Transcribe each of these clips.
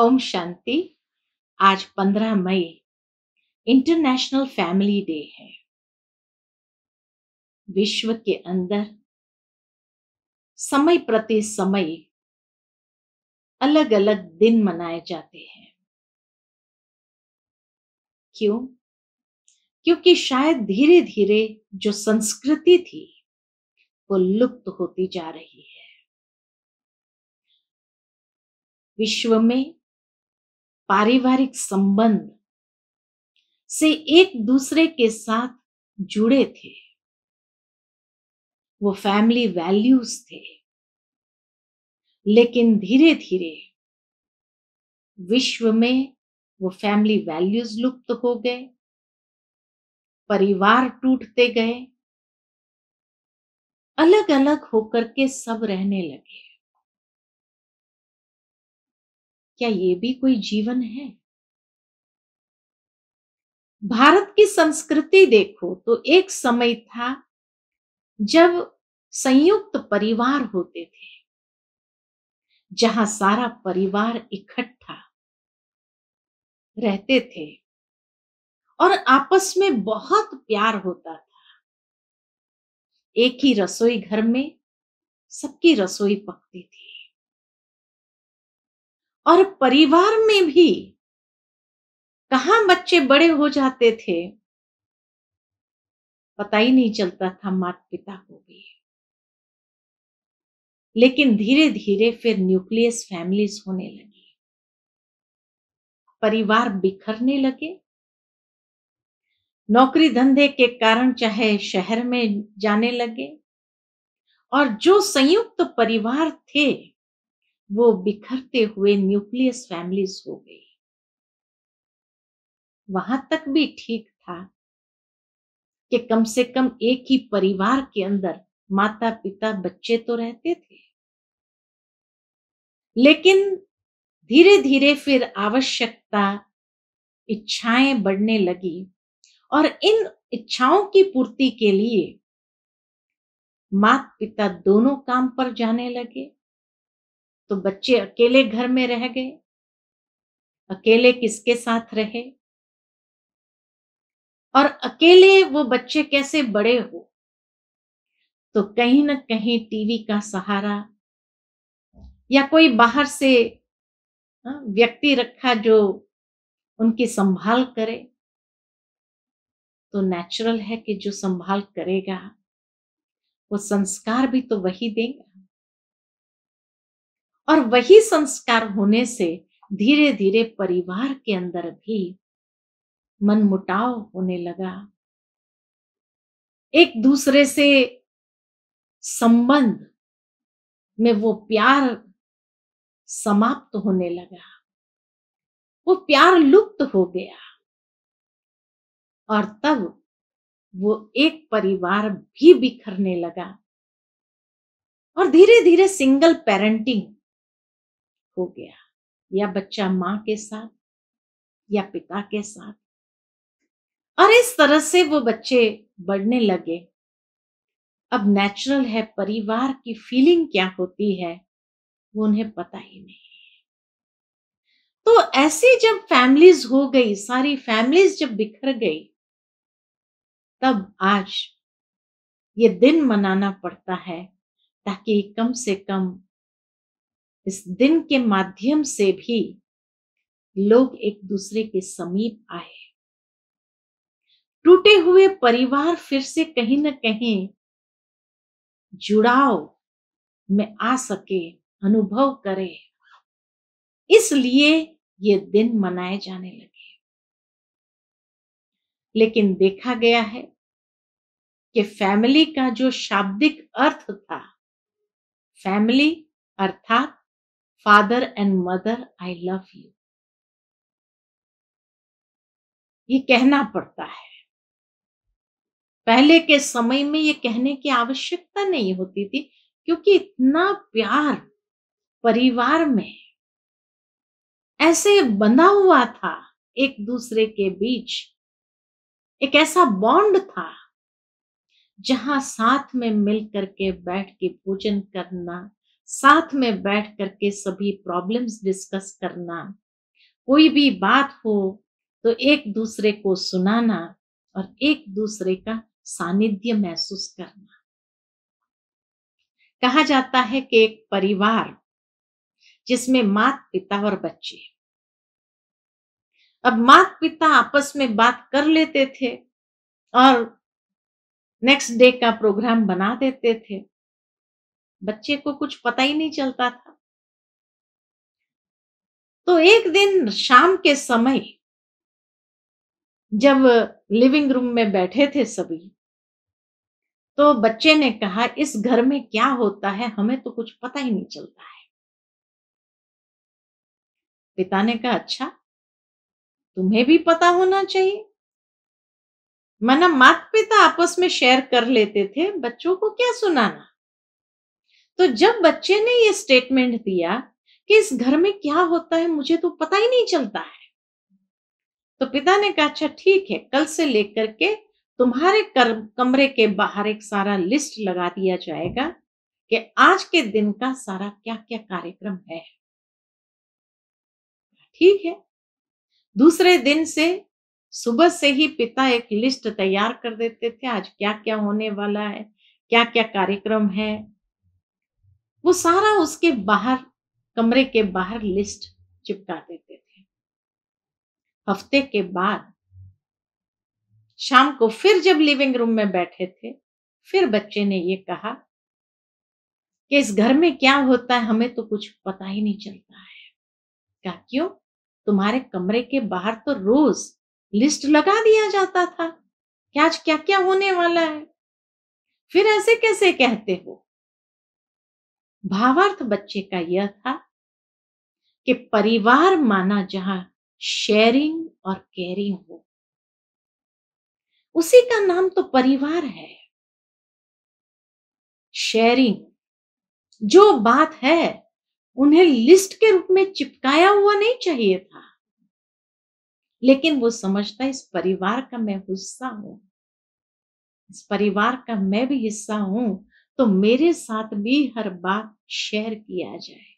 ओम शांति आज 15 मई international family day है विश्व के अंदर समय प्रति समय अलग अलग दिन मनाए जाते हैं क्यों क्योंकि शायद धीरे धीरे जो संस्कृति थी वो लुप्त होती जा रही है विश्व में पारिवारिक संबंध से एक दूसरे के साथ जुड़े थे वो फैमिली वैल्यूज थे लेकिन धीरे धीरे विश्व में वो फैमिली वैल्यूज लुप्त हो गए परिवार टूटते गए अलग अलग होकर के सब रहने लगे क्या ये भी कोई जीवन है भारत की संस्कृति देखो तो एक समय था जब संयुक्त परिवार होते थे जहां सारा परिवार इकट्ठा रहते थे और आपस में बहुत प्यार होता था एक ही रसोई घर में सबकी रसोई पकती थी और परिवार में भी कहा बच्चे बड़े हो जाते थे पता ही नहीं चलता था माता पिता को भी लेकिन धीरे धीरे फिर न्यूक्लियस फैमिलीज होने लगी परिवार बिखरने लगे नौकरी धंधे के कारण चाहे शहर में जाने लगे और जो संयुक्त तो परिवार थे वो बिखरते हुए न्यूक्लियस फैमिलीज हो गई वहां तक भी ठीक था कि कम से कम एक ही परिवार के अंदर माता पिता बच्चे तो रहते थे लेकिन धीरे धीरे फिर आवश्यकता इच्छाएं बढ़ने लगी और इन इच्छाओं की पूर्ति के लिए माता पिता दोनों काम पर जाने लगे तो बच्चे अकेले घर में रह गए अकेले किसके साथ रहे और अकेले वो बच्चे कैसे बड़े हो तो कहीं ना कहीं टीवी का सहारा या कोई बाहर से व्यक्ति रखा जो उनकी संभाल करे तो नेचुरल है कि जो संभाल करेगा वो संस्कार भी तो वही देगा और वही संस्कार होने से धीरे धीरे परिवार के अंदर भी मनमुटाव होने लगा एक दूसरे से संबंध में वो प्यार समाप्त होने लगा वो प्यार लुप्त हो गया और तब वो एक परिवार भी बिखरने लगा और धीरे धीरे सिंगल पेरेंटिंग हो गया या बच्चा माँ के साथ या पिता के साथ और इस तरह से वो बच्चे बढ़ने लगे अब नेचुरल है परिवार की फीलिंग क्या होती है वो उन्हें पता ही नहीं तो ऐसी जब फैमिलीज हो गई सारी फैमिलीज जब बिखर गई तब आज ये दिन मनाना पड़ता है ताकि कम से कम इस दिन के माध्यम से भी लोग एक दूसरे के समीप आए टूटे हुए परिवार फिर से कहीं ना कहीं जुड़ाव में आ सके अनुभव करे इसलिए ये दिन मनाए जाने लगे लेकिन देखा गया है कि फैमिली का जो शाब्दिक अर्थ था फैमिली अर्थात father and mother I love you ये कहना पड़ता है पहले के समय में ये कहने की आवश्यकता नहीं होती थी क्योंकि इतना प्यार परिवार में ऐसे बना हुआ था एक दूसरे के बीच एक ऐसा बॉन्ड था जहां साथ में मिलकर के बैठ के भोजन करना साथ में बैठ करके सभी प्रॉब्लम्स डिस्कस करना कोई भी बात हो तो एक दूसरे को सुनाना और एक दूसरे का सानिध्य महसूस करना कहा जाता है कि एक परिवार जिसमें मात पिता और बच्चे अब माता पिता आपस में बात कर लेते थे और नेक्स्ट डे का प्रोग्राम बना देते थे बच्चे को कुछ पता ही नहीं चलता था तो एक दिन शाम के समय जब लिविंग रूम में बैठे थे सभी तो बच्चे ने कहा इस घर में क्या होता है हमें तो कुछ पता ही नहीं चलता है पिता ने कहा अच्छा तुम्हें भी पता होना चाहिए मना माता पिता आपस में शेयर कर लेते थे बच्चों को क्या सुनाना तो जब बच्चे ने ये स्टेटमेंट दिया कि इस घर में क्या होता है मुझे तो पता ही नहीं चलता है तो पिता ने कहा अच्छा ठीक है कल से लेकर के तुम्हारे कमरे के बाहर एक सारा लिस्ट लगा दिया जाएगा कि आज के दिन का सारा क्या क्या कार्यक्रम है ठीक है दूसरे दिन से सुबह से ही पिता एक लिस्ट तैयार कर देते थे आज क्या क्या होने वाला है क्या क्या कार्यक्रम है वो सारा उसके बाहर कमरे के बाहर लिस्ट चिपका देते थे हफ्ते के बाद शाम को फिर जब लिविंग रूम में बैठे थे फिर बच्चे ने ये कहा कि इस घर में क्या होता है हमें तो कुछ पता ही नहीं चलता है क्या क्यों तुम्हारे कमरे के बाहर तो रोज लिस्ट लगा दिया जाता था कि आज क्या क्या होने वाला है फिर ऐसे कैसे कहते हो भावार्थ बच्चे का यह था कि परिवार माना जहां शेयरिंग और केयरिंग हो उसी का नाम तो परिवार है शेयरिंग जो बात है उन्हें लिस्ट के रूप में चिपकाया हुआ नहीं चाहिए था लेकिन वो समझता इस परिवार का मैं हिस्सा हूं इस परिवार का मैं भी हिस्सा हूं तो मेरे साथ भी हर बात शेयर किया जाए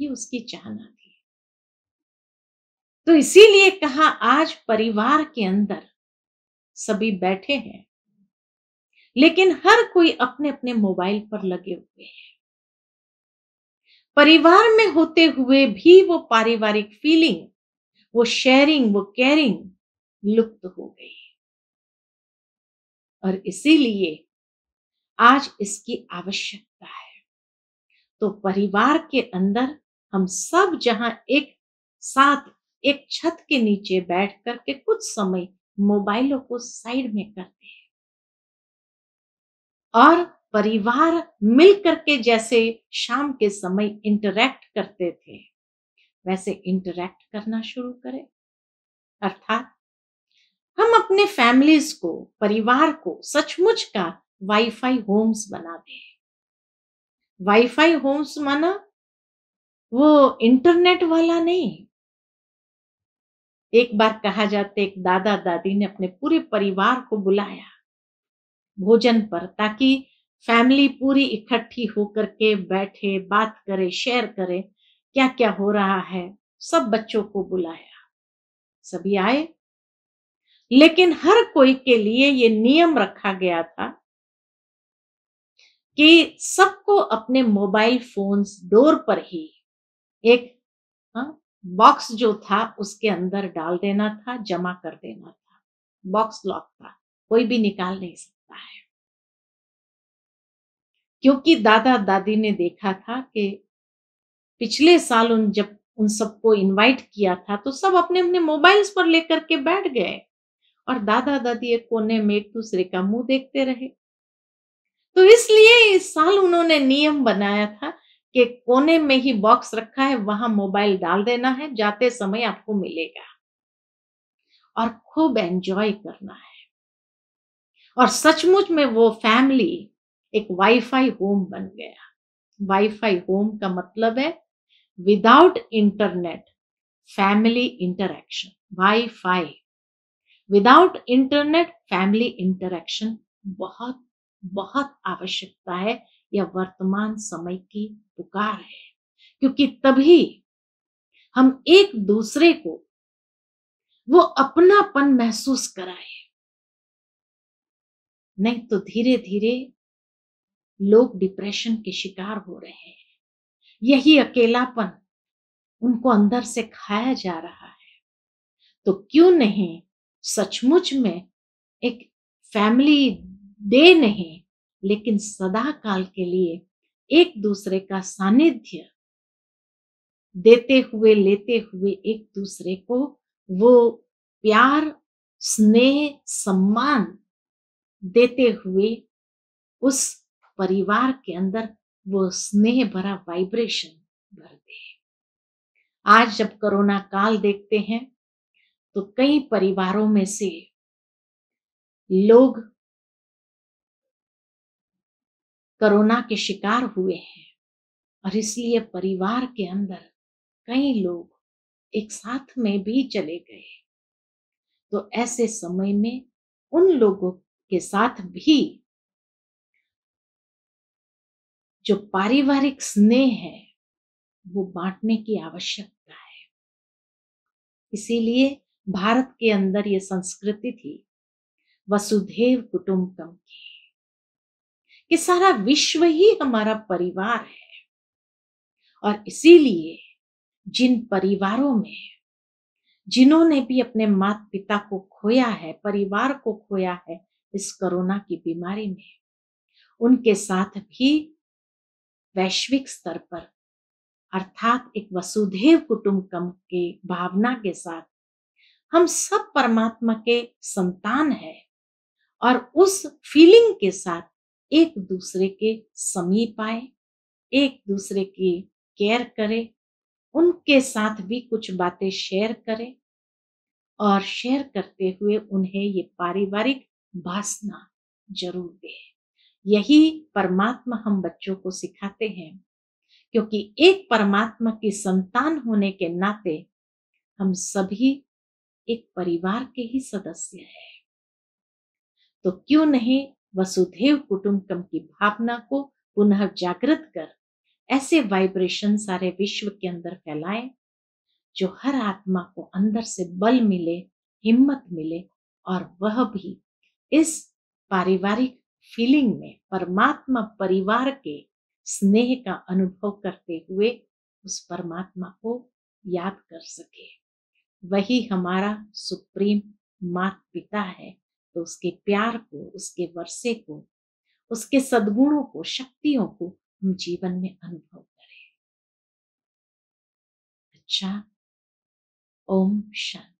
ये उसकी चाहना थी तो इसीलिए कहा आज परिवार के अंदर सभी बैठे हैं लेकिन हर कोई अपने अपने मोबाइल पर लगे हुए हैं परिवार में होते हुए भी वो पारिवारिक फीलिंग वो शेयरिंग वो केयरिंग लुप्त हो गई और इसीलिए आज इसकी आवश्यकता है तो परिवार के अंदर हम सब जहां एक साथ एक छत के नीचे बैठ करके कुछ समय मोबाइलों को साइड में करते हैं और परिवार मिल करके जैसे शाम के समय इंटरैक्ट करते थे वैसे इंटरैक्ट करना शुरू करें अर्थात हम अपने फैमिलीज को परिवार को सचमुच का वाईफाई होम्स बना हैं वाईफाई होम्स माना वो इंटरनेट वाला नहीं एक बार कहा जाते एक दादा दादी ने अपने पूरे परिवार को बुलाया भोजन पर ताकि फैमिली पूरी इकट्ठी होकर के बैठे बात करे शेयर करे क्या क्या हो रहा है सब बच्चों को बुलाया सभी आए लेकिन हर कोई के लिए ये नियम रखा गया था कि सबको अपने मोबाइल फोन्स डोर पर ही एक हाँ, बॉक्स जो था उसके अंदर डाल देना था जमा कर देना था बॉक्स लॉक था कोई भी निकाल नहीं सकता है क्योंकि दादा दादी ने देखा था कि पिछले साल उन जब उन सबको इनवाइट किया था तो सब अपने अपने मोबाइल्स पर लेकर के बैठ गए और दादा दादी एक कोने में एक दूसरे का मुंह देखते रहे तो इसलिए इस साल उन्होंने नियम बनाया था कि कोने में ही बॉक्स रखा है वहां मोबाइल डाल देना है जाते समय आपको मिलेगा और खूब एंजॉय करना है और सचमुच में वो फैमिली एक वाईफाई होम बन गया वाईफाई होम का मतलब है without internet family interaction wifi without internet family interaction बहुत बहुत आवश्यकता है यह वर्तमान समय की पुकार है क्योंकि तभी हम एक दूसरे को वो अपनापन महसूस कराए नहीं तो धीरे धीरे लोग डिप्रेशन के शिकार हो रहे हैं यही अकेलापन उनको अंदर से खाया जा रहा है तो क्यों नहीं सचमुच में एक फैमिली दे नहीं लेकिन सदा काल के लिए एक दूसरे का सानिध्य देते हुए लेते हुए एक दूसरे को वो प्यार स्नेह सम्मान देते हुए उस परिवार के अंदर वो स्नेह भरा वाइब्रेशन भर दे आज जब कोरोना काल देखते हैं तो कई परिवारों में से लोग कोरोना के शिकार हुए हैं और इसलिए परिवार के अंदर कई लोग एक साथ में भी चले गए तो ऐसे समय में उन लोगों के साथ भी जो पारिवारिक स्नेह है वो बांटने की आवश्यकता है इसीलिए भारत के अंदर ये संस्कृति थी वसुधेव कुटुंबकम की कि सारा विश्व ही हमारा परिवार है और इसीलिए जिन परिवारों में जिन्होंने भी अपने माता पिता को खोया है परिवार को खोया है इस कोरोना की बीमारी में उनके साथ भी वैश्विक स्तर पर अर्थात एक वसुधैव कुटुंबकम के भावना के साथ हम सब परमात्मा के संतान है और उस फीलिंग के साथ एक दूसरे के समीप आए एक दूसरे की केयर करें उनके साथ भी कुछ बातें शेयर करें और शेयर करते हुए उन्हें ये पारिवारिक भाषना जरूर दे यही परमात्मा हम बच्चों को सिखाते हैं क्योंकि एक परमात्मा की संतान होने के नाते हम सभी एक परिवार के ही सदस्य हैं तो क्यों नहीं वसुधेव कुटुंबकम की भावना को पुनः जागृत कर ऐसे वाइब्रेशन सारे विश्व के अंदर फैलाएं जो हर आत्मा को अंदर से बल मिले हिम्मत मिले और वह भी इस पारिवारिक फीलिंग में परमात्मा परिवार के स्नेह का अनुभव करते हुए उस परमात्मा को याद कर सके वही हमारा सुप्रीम मात पिता है तो उसके प्यार को उसके वर्षे को उसके सद्गुणों को शक्तियों को हम जीवन में अनुभव करें अच्छा ओम शांति